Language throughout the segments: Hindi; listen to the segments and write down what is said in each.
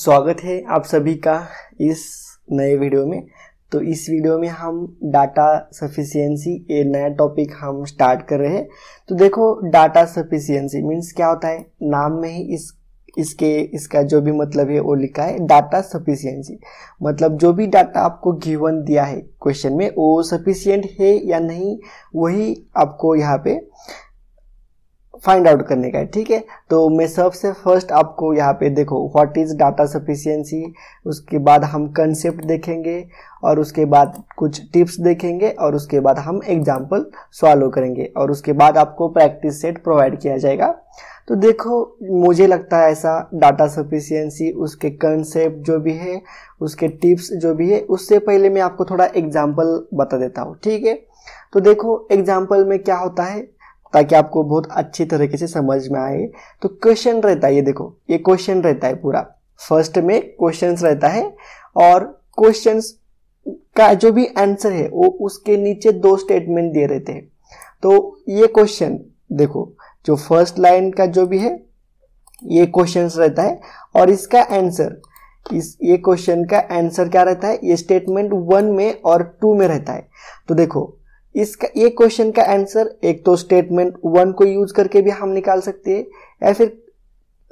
स्वागत है आप सभी का इस नए वीडियो में तो इस वीडियो में हम डाटा सफिशियंसी ये नया टॉपिक हम स्टार्ट कर रहे हैं तो देखो डाटा सफिशियंसी मीन्स क्या होता है नाम में ही इस इसके इसका जो भी मतलब है वो लिखा है डाटा सफिशियंसी मतलब जो भी डाटा आपको गिवन दिया है क्वेश्चन में वो सफिशियंट है या नहीं वही आपको यहाँ पे फाइंड आउट करने का है ठीक है तो मैं सबसे फर्स्ट आपको यहाँ पे देखो व्हाट इज़ डाटा सफिशियंसी उसके बाद हम कंसेप्ट देखेंगे और उसके बाद कुछ टिप्स देखेंगे और उसके बाद हम एग्जाम्पल सॉल्व करेंगे और उसके बाद आपको प्रैक्टिस सेट प्रोवाइड किया जाएगा तो देखो मुझे लगता है ऐसा डाटा सफिशियंसी उसके कंसेप्ट जो भी है उसके टिप्स जो भी है उससे पहले मैं आपको थोड़ा एग्जाम्पल बता देता हूँ ठीक है तो देखो एग्जाम्पल में क्या होता है ताकि आपको बहुत अच्छी तरीके से समझ में आए तो क्वेश्चन रहता है ये देखो ये क्वेश्चन रहता है पूरा फर्स्ट में क्वेश्चन रहता है और क्वेश्चन का जो भी आंसर है वो उसके नीचे दो स्टेटमेंट दिए रहते हैं तो ये क्वेश्चन देखो जो फर्स्ट लाइन का जो भी है ये क्वेश्चन रहता है और इसका आंसर इस ये क्वेश्चन का आंसर क्या रहता है ये स्टेटमेंट वन में और टू में रहता है तो देखो इसका ये क्वेश्चन का आंसर एक तो स्टेटमेंट वन को यूज करके भी हम निकाल सकते हैं या फिर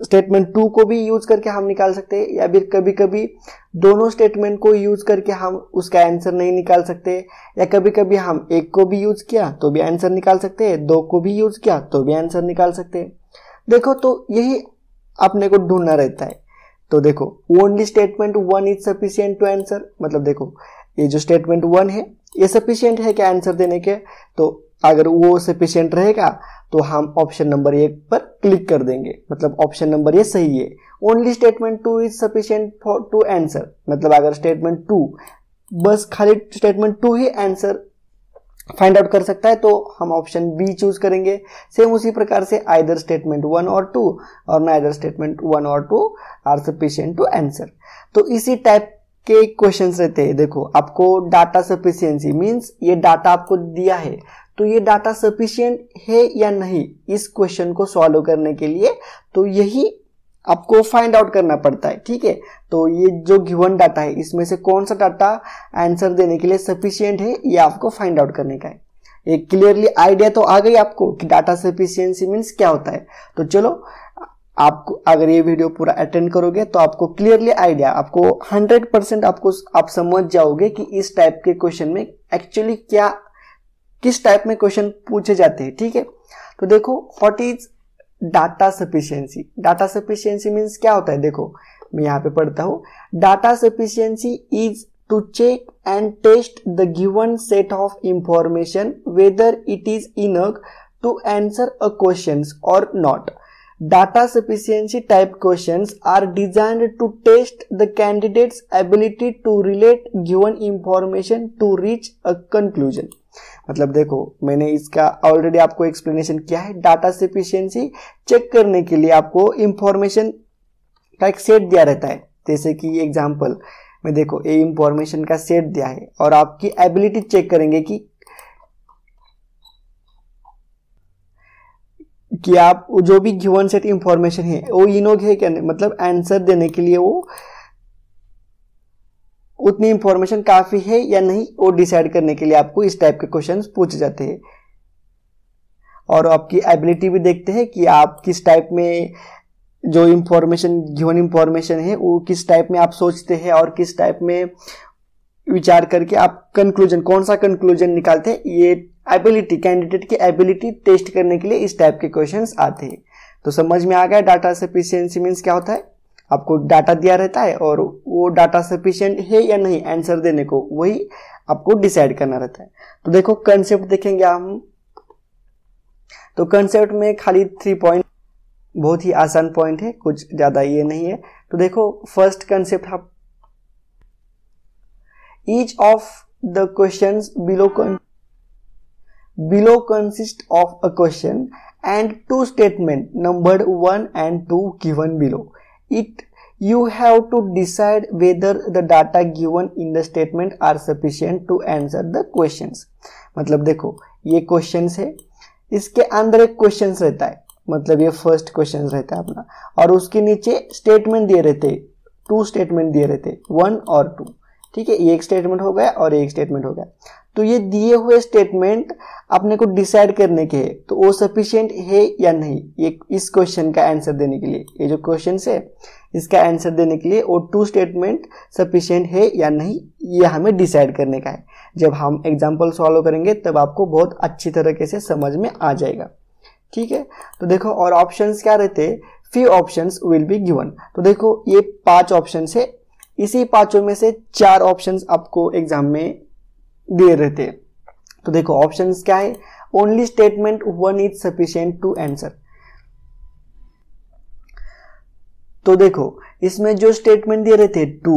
स्टेटमेंट टू को भी यूज करके हम निकाल सकते हैं या फिर कभी कभी दोनों स्टेटमेंट को यूज करके हम उसका आंसर नहीं निकाल सकते या कभी कभी हम एक को भी यूज किया तो भी आंसर निकाल सकते हैं दो को भी यूज किया तो भी आंसर निकाल सकते हैं देखो तो यही अपने को ढूंढना रहता है तो देखो only statement one is sufficient to answer मतलब देखो ये जो स्टेटमेंट वन है ये सफिशियंट है क्या आंसर देने के तो अगर वो सफिशियंट रहेगा तो हम ऑप्शन नंबर एक पर क्लिक कर देंगे मतलब ऑप्शन नंबर ये सही है only statement two is sufficient for to answer मतलब अगर स्टेटमेंट टू बस खाली स्टेटमेंट टू ही आंसर फाइंड आउट कर सकता है तो हम ऑप्शन बी चूज करेंगे सेम उसी प्रकार से आइदर स्टेटमेंट वन और टू और ना आइदर स्टेटमेंट वन और two are sufficient to answer तो इसी टाइप के क्वेश्चंस रहते हैं देखो आपको डाटा सफिशियंसी मीन्स ये डाटा आपको दिया है तो ये डाटा सफिशियंट है या नहीं इस क्वेश्चन को सॉल्व करने के लिए तो यही आपको फाइंड आउट करना पड़ता है ठीक है तो ये जो गिवन डाटा है इसमें से कौन सा डाटा आंसर देने के लिए सफिशियंट है ये आपको फाइंड आउट करने का है एक क्लियरली आइडिया तो आ गई आपको कि डाटा सफिशियंसी मीन्स क्या होता है तो चलो आपको अगर ये वीडियो पूरा अटेंड करोगे तो आपको क्लियरली आइडिया आपको 100 परसेंट आपको आप समझ जाओगे कि इस टाइप के क्वेश्चन में एक्चुअली क्या किस टाइप में क्वेश्चन पूछे जाते हैं ठीक है तो देखो what is data sufficiency data sufficiency means क्या होता है देखो मैं यहाँ पे पढ़ता हूँ data sufficiency is to check and test the given set of information whether it is enough to answer a question और not Data sufficiency type questions are designed to test the candidate's ability to relate given information to reach a conclusion. मतलब देखो मैंने इसका ऑलरेडी आपको एक्सप्लेनेशन किया है डाटा सफिशियंसी चेक करने के लिए आपको इंफॉर्मेशन का एक सेट दिया रहता है जैसे कि एग्जाम्पल में देखो ये इंफॉर्मेशन का सेट दिया है और आपकी एबिलिटी चेक करेंगे कि कि आप जो भी गिवन सेट इंफॉर्मेशन है वो इनोग है क्या मतलब आंसर देने के लिए वो उतनी इंफॉर्मेशन काफ़ी है या नहीं वो डिसाइड करने के लिए आपको इस टाइप के क्वेश्चन पूछे जाते हैं और आपकी एबिलिटी भी देखते हैं कि आप किस टाइप में जो इंफॉर्मेशन गिवन इंफॉर्मेशन है वो किस टाइप में आप सोचते हैं और किस टाइप में विचार करके आप कंक्लूजन कौन सा कंक्लूजन निकालते हैं ये एबिलिटी कैंडिडेट की एबिलिटी टेस्ट करने के लिए इस टाइप के क्वेश्चन आते हैं तो समझ में आ गया डाटा सफिशियंसी मीन्स क्या होता है आपको डाटा दिया रहता है और वो डाटा सफिशियंट है या नहीं आंसर देने को वही आपको डिसाइड करना रहता है तो देखो कंसेप्ट देखेंगे हम तो कंसेप्ट में खाली थ्री पॉइंट बहुत ही आसान पॉइंट है कुछ ज़्यादा ये नहीं है तो देखो first concept each of the questions below concept below consist of a question and two statement numbered 1 and 2 given below. It you have to decide whether the data given in the statement are sufficient to answer the questions. matlab dekho ye questions hai iske andar ek questions rehta hai matlab ye first questions rehta hai apna aur uske niche statement दिए रहते टू स्टेटमेंट दिए रहते one or two theek hai ye ek statement ho gaya aur ek statement ho gaya तो ये दिए हुए स्टेटमेंट अपने को डिसाइड करने के है तो वो सफिशियंट है या नहीं ये इस क्वेश्चन का आंसर देने के लिए ये जो क्वेश्चन है इसका आंसर देने के लिए वो टू स्टेटमेंट सफिशियंट है या नहीं ये हमें डिसाइड करने का है जब हम एग्जाम्पल सॉल्व करेंगे तब आपको बहुत अच्छी तरीके से समझ में आ जाएगा ठीक है तो देखो और ऑप्शन क्या रहते few options will be given तो देखो ये पांच ऑप्शन है इसी पांचों में से चार ऑप्शंस आपको एग्जाम में दिए रहते हैं तो देखो ऑप्शन क्या है only statement one is sufficient to answer तो देखो इसमें जो स्टेटमेंट दिए रहते हैं two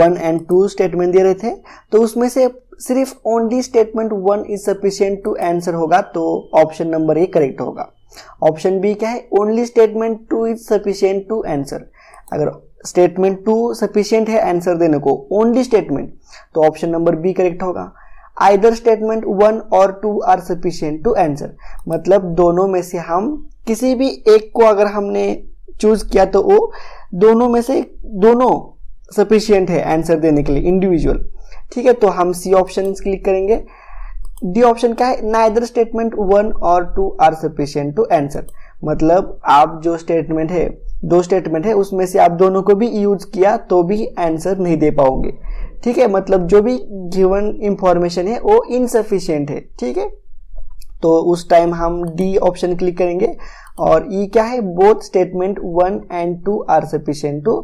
one and two statement दिए रहते हैं तो उसमें से सिर्फ only statement one is sufficient to answer होगा तो ऑप्शन नंबर ए करेक्ट होगा ऑप्शन बी क्या है only statement two is sufficient to answer अगर स्टेटमेंट टू सफिशियंट है आंसर देने को ओनली स्टेटमेंट तो ऑप्शन नंबर बी करेक्ट होगा आइदर स्टेटमेंट वन और two are sufficient to answer मतलब दोनों में से हम किसी भी एक को अगर हमने चूज किया तो वो दोनों में से दोनों सफिशियंट है आंसर देने के लिए इंडिविजुअल ठीक है तो हम सी ऑप्शन क्लिक करेंगे डी ऑप्शन क्या है नाइदर स्टेटमेंट वन और two are sufficient to answer मतलब आप जो स्टेटमेंट है दो स्टेटमेंट है उसमें से आप दोनों को भी यूज किया तो भी आंसर नहीं दे पाओगे ठीक है मतलब जो भी गिवन इंफॉर्मेशन है वो इनसफिशियंट है ठीक है तो उस टाइम हम डी ऑप्शन क्लिक करेंगे और ई e क्या है both statement one and two are sufficient to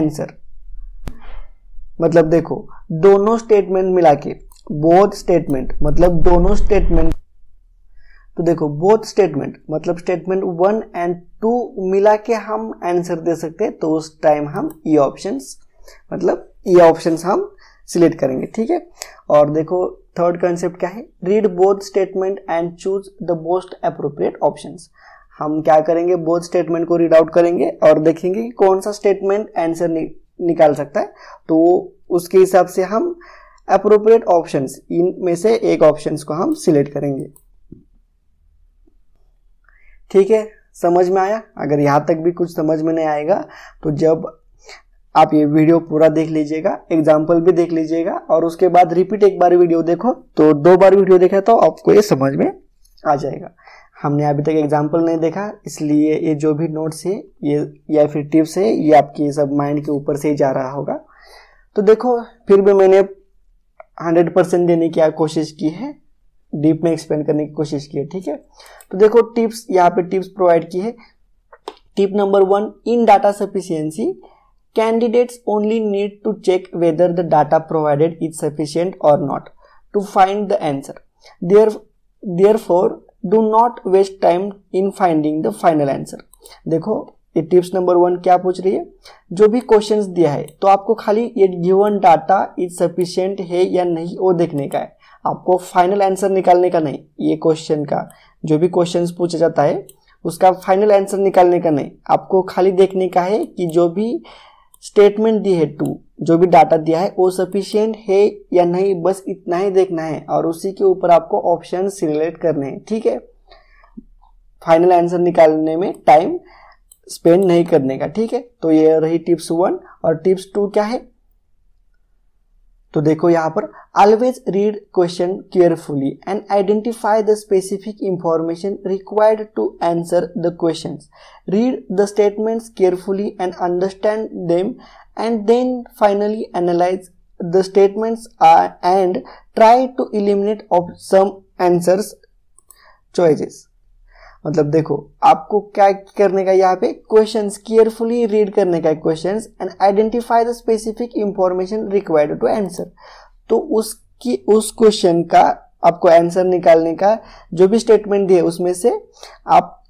answer मतलब देखो दोनों स्टेटमेंट मिला के बोथ स्टेटमेंट मतलब दोनों स्टेटमेंट तो देखो बोथ स्टेटमेंट मतलब स्टेटमेंट वन एंड टू मिला के हम आंसर दे सकते हैं तो उस टाइम हम ये e ऑप्शन मतलब ये e ऑप्शन हम सिलेक्ट करेंगे ठीक है और देखो थर्ड कंसेप्ट क्या है read both statement and choose the most appropriate option हम क्या करेंगे बोथ स्टेटमेंट को रीड आउट करेंगे और देखेंगे कि कौन सा स्टेटमेंट आंसर नि, निकाल सकता है तो उसके हिसाब से हम अप्रोप्रिएट ऑप्शंस इन में से एक ऑप्शन को हम सिलेक्ट करेंगे ठीक है समझ में आया अगर यहाँ तक भी कुछ समझ में नहीं आएगा तो जब आप ये वीडियो पूरा देख लीजिएगा एग्जाम्पल भी देख लीजिएगा और उसके बाद रिपीट एक बार वीडियो देखो तो दो बार वीडियो देखा तो आपको ये समझ में आ जाएगा हमने अभी तक एग्जाम्पल नहीं देखा इसलिए ये जो भी नोट्स है ये या फिर टिप्स है ये आपके सब माइंड के ऊपर से ही जा रहा होगा तो देखो फिर भी मैंने हंड्रेड परसेंट देने की कोशिश की है डीप में एक्सप्लेन करने की कोशिश की है ठीक है तो देखो टिप्स यहाँ पे टिप्स प्रोवाइड की है tip number one in data sufficiency candidates only need to check whether the data provided is sufficient और not to find the answer there therefore do not waste time in finding the final answer देखो ये टिप्स नंबर वन क्या पूछ रही है जो भी क्वेश्चन दिया है तो आपको खाली ये गिवन डाटा इज सफिशियंट है या नहीं वो देखने का है आपको फाइनल आंसर निकालने का नहीं ये क्वेश्चन का जो भी क्वेश्चन पूछा जाता है उसका फाइनल आंसर निकालने का नहीं आपको खाली देखने का है कि जो भी स्टेटमेंट दी है टू जो भी डाटा दिया है वो सफिशियंट है या नहीं बस इतना ही देखना है और उसी के ऊपर आपको ऑप्शन सिलेक्ट करने हैं ठीक है फाइनल आंसर निकालने में टाइम स्पेंड नहीं करने का ठीक है तो ये रही टिप्स वन और टिप्स टू क्या है तो देखो यहां पर always read question carefully and identify the specific information required to answer the question read the statements carefully and understand them and then finally analyse the statement and try to eliminate off some answers choices मतलब देखो आपको क्या करने का यहाँ पे क्वेश्चन केयरफुली रीड करने का question and identify the specific information required to answer तो उसकी उस क्वेश्चन का आपको आंसर निकालने का जो भी स्टेटमेंट दिए उसमें से आप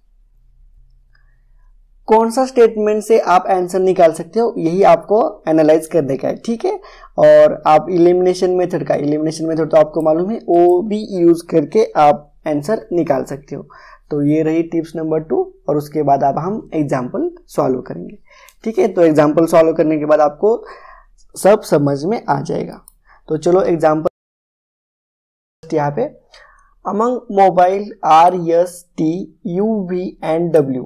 कौन सा स्टेटमेंट से आप आंसर निकाल सकते हो यही आपको एनालाइज करने का है ठीक है और आप इलिमिनेशन मेथड का इलिमिनेशन मेथड तो आपको मालूम है ओ बी यूज करके आप आंसर निकाल सकते हो तो ये रही टिप्स नंबर टू और उसके बाद आप हम एग्जाम्पल सॉल्व करेंगे ठीक है तो एग्जाम्पल सॉल्व करने के बाद आपको सब समझ में आ जाएगा तो चलो एग्जाम्पल यहाँ पे among mobile R S T U V and W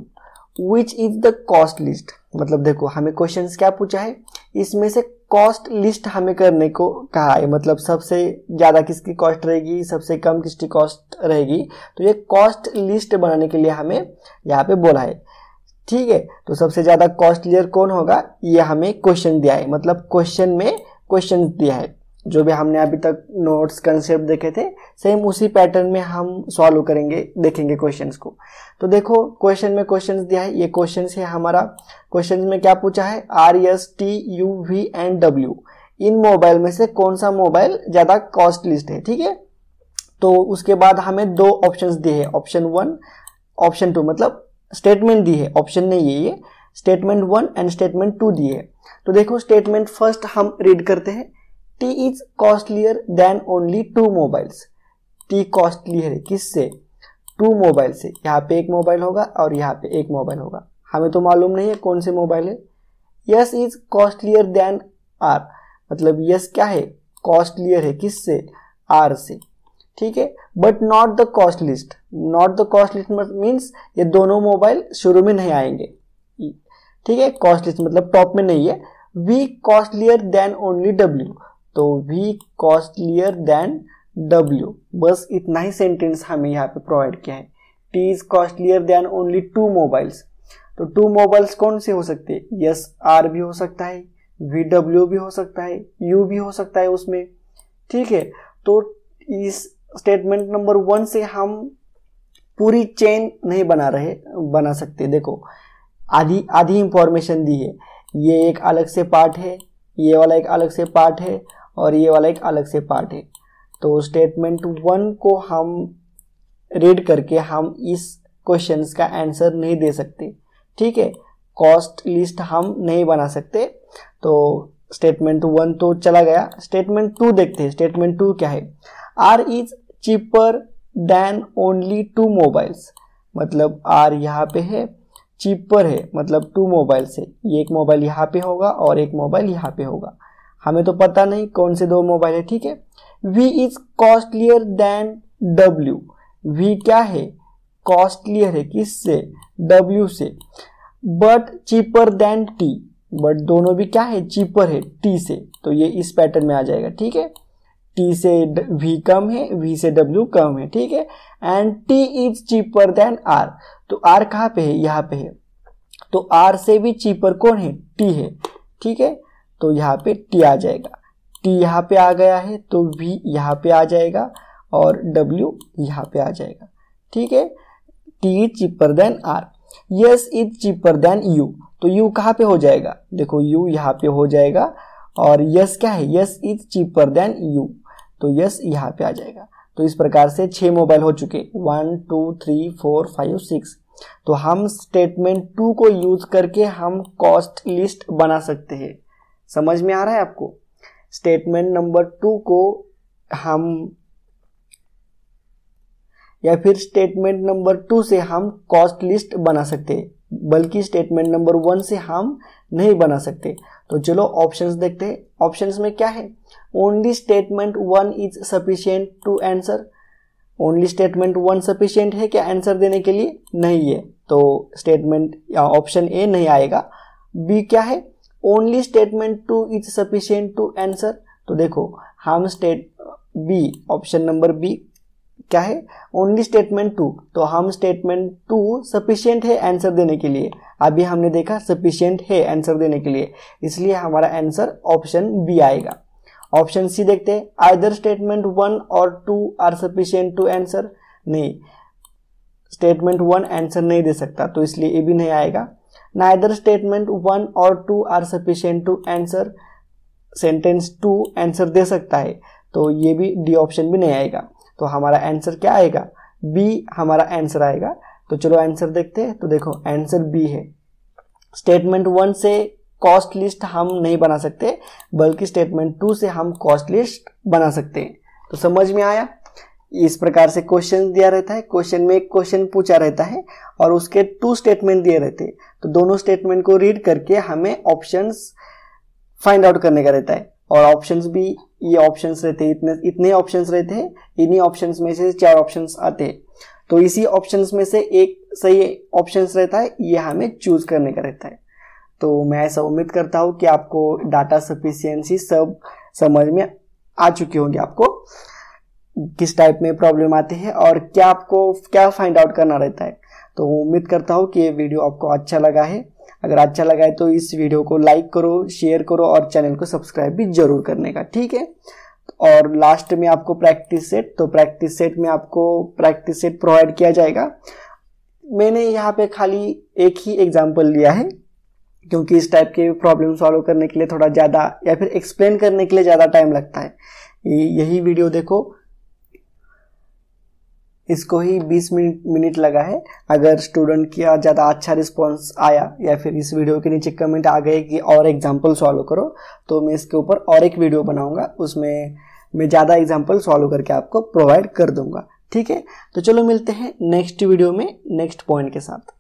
which is the costliest मतलब देखो हमें क्वेश्चन क्या पूछा है इसमें से कॉस्ट लिस्ट हमें करने को कहा है मतलब सबसे ज़्यादा किसकी कॉस्ट रहेगी सबसे कम किसकी कॉस्ट रहेगी तो ये कॉस्ट लिस्ट बनाने के लिए हमें यहाँ पे बोला है ठीक है तो सबसे ज़्यादा कॉस्ट लेयर कौन होगा ये हमें क्वेश्चन दिया है मतलब क्वेश्चन में क्वेश्चन दिया है जो भी हमने अभी तक नोट्स कंसेप्ट देखे थे सेम उसी पैटर्न में हम सॉल्व करेंगे देखेंगे क्वेश्चंस को तो देखो क्वेश्चन में क्वेश्चंस दिया है ये क्वेश्चंस है हमारा क्वेश्चंस में क्या पूछा है R S T U V and W in mobile में से कौन सा मोबाइल ज़्यादा कॉस्ट लिस्ट है ठीक है तो उसके बाद हमें दो ऑप्शन दिए है ऑप्शन वन ऑप्शन टू मतलब स्टेटमेंट दी है ऑप्शन नहीं है ये statement one and statement two दिए है तो देखो स्टेटमेंट फर्स्ट हम रीड करते हैं T is costlier than only two mobiles T costlier है किससे टू मोबाइल से यहाँ पे एक मोबाइल होगा और यहाँ पे एक मोबाइल होगा हमें तो मालूम नहीं है कौन से मोबाइल है S is costlier than R मतलब यस क्या है कॉस्टलियर है किससे आर से ठीक है but not the costliest not the costliest means ये दोनों मोबाइल शुरू में नहीं आएंगे ठीक है कॉस्ट लिस्ट मतलब टॉप में नहीं है V costlier than only W तो V कॉस्टलियर देन W बस इतना ही सेंटेंस हमें यहाँ पे प्रोवाइड किया है T is costlier than only two mobiles तो टू मोबाइल्स कौन से हो सकते हैं यस आर भी हो सकता है वी डब्ल्यू भी हो सकता है यू भी हो सकता है उसमें ठीक है तो इस स्टेटमेंट नंबर वन से हम पूरी चेन नहीं बना रहे बना सकते देखो आधी आधी इंफॉर्मेशन दी है ये एक अलग से पार्ट है ये वाला एक अलग से पार्ट है और ये वाला एक अलग से पार्ट है तो स्टेटमेंट वन को हम रीड करके हम इस क्वेश्चन का आंसर नहीं दे सकते ठीक है कॉस्ट लिस्ट हम नहीं बना सकते तो स्टेटमेंट वन तो चला गया स्टेटमेंट टू देखते हैं स्टेटमेंट टू क्या है R is cheaper than only two mobiles मतलब आर यहाँ पे है चीपर है मतलब टू मोबाइल से ये एक मोबाइल यहाँ पे होगा और एक मोबाइल यहाँ पे होगा हमें तो पता नहीं कौन से दो मोबाइल है ठीक है V is costlier than W V क्या है कॉस्टलियर है किससे डब्ल्यू से but cheaper than T but दोनों भी क्या है चीपर है टी से तो ये इस पैटर्न में आ जाएगा ठीक है टी से वी कम है वी से डब्ल्यू कम है ठीक है and T is cheaper than R तो आर कहाँ पे है यहाँ पे है तो आर से भी चीपर कौन है टी है ठीक है तो यहाँ पे टी आ जाएगा टी यहाँ पे आ गया है तो वी यहाँ पे आ जाएगा और डब्ल्यू यहाँ पे आ जाएगा ठीक है T is cheaper than R S is cheaper than U तो यू कहाँ पे हो जाएगा देखो यू यहाँ पे हो जाएगा और यस क्या है S is cheaper than U तो यस यहाँ पे आ जाएगा तो इस प्रकार से छह मोबाइल हो चुके one two three four five six तो हम स्टेटमेंट टू को यूज करके हम कॉस्ट लिस्ट बना सकते हैं समझ में आ रहा है आपको स्टेटमेंट नंबर टू को हम या फिर स्टेटमेंट नंबर टू से हम कॉस्ट लिस्ट बना सकते हैं बल्कि स्टेटमेंट नंबर वन से हम नहीं बना सकते तो चलो ऑप्शंस देखते हैं ऑप्शंस में क्या है only statement one is sufficient to answer only statement one sufficient है क्या आंसर देने के लिए नहीं है तो स्टेटमेंट या ऑप्शन ए नहीं आएगा बी क्या है only statement two is sufficient to answer तो देखो हम state B option number B क्या है ओनली स्टेटमेंट टू तो हम स्टेटमेंट टू सफिशियंट है आंसर देने के लिए अभी हमने देखा सफिशियंट है आंसर देने के लिए इसलिए हमारा आंसर ऑप्शन बी आएगा ऑप्शन सी देखते हैं आइदर स्टेटमेंट वन और two are sufficient to answer नहीं स्टेटमेंट वन आंसर नहीं दे सकता तो इसलिए ये भी नहीं आएगा neither statement one और two are sufficient to answer sentence two answer दे सकता है तो ये भी डी ऑप्शन भी नहीं आएगा तो हमारा आंसर क्या आएगा बी हमारा आंसर आएगा तो चलो आंसर देखते हैं तो देखो आंसर बी है स्टेटमेंट वन से कॉस्ट लिस्ट हम नहीं बना सकते बल्कि स्टेटमेंट टू से हम कॉस्ट लिस्ट बना सकते हैं तो समझ में आया इस प्रकार से क्वेश्चन दिया रहता है क्वेश्चन में एक क्वेश्चन पूछा रहता है और उसके टू स्टेटमेंट दिए रहते हैं तो दोनों स्टेटमेंट को रीड करके हमें ऑप्शंस फाइंड आउट करने का रहता है और ऑप्शंस भी ये ऑप्शंस रहते हैं इतने इतने ऑप्शंस रहते हैं इन्हीं ऑप्शंस में से चार ऑप्शंस आते हैं तो इसी ऑप्शंस में से एक सही ऑप्शंस रहता है ये हमें चूज करने का रहता है तो मैं ऐसा उम्मीद करता हूँ कि आपको डाटा सफिशियंसी सब समझ में आ चुकी होगी आपको किस टाइप में प्रॉब्लम आते हैं और क्या आपको क्या फाइंड आउट करना रहता है तो उम्मीद करता हूँ कि ये वीडियो आपको अच्छा लगा है अगर अच्छा लगा है तो इस वीडियो को लाइक करो शेयर करो और चैनल को सब्सक्राइब भी जरूर करने का ठीक है और लास्ट में आपको प्रैक्टिस सेट तो प्रैक्टिस सेट में आपको प्रैक्टिस सेट प्रोवाइड किया जाएगा मैंने यहाँ पे खाली एक ही एग्जाम्पल लिया है क्योंकि इस टाइप के प्रॉब्लम सॉल्व करने के लिए थोड़ा ज़्यादा या फिर एक्सप्लेन करने के लिए ज़्यादा टाइम लगता है यही वीडियो देखो इसको ही 20 मिनट मिनट लगा है अगर स्टूडेंट किया ज़्यादा अच्छा रिस्पॉन्स आया या फिर इस वीडियो के नीचे कमेंट आ गए कि और एग्जाम्पल सॉल्व करो तो मैं इसके ऊपर और एक वीडियो बनाऊँगा उसमें मैं ज़्यादा एग्जाम्पल सॉल्व करके आपको प्रोवाइड कर दूँगा ठीक है तो चलो मिलते हैं नेक्स्ट वीडियो में नेक्स्ट पॉइंट के साथ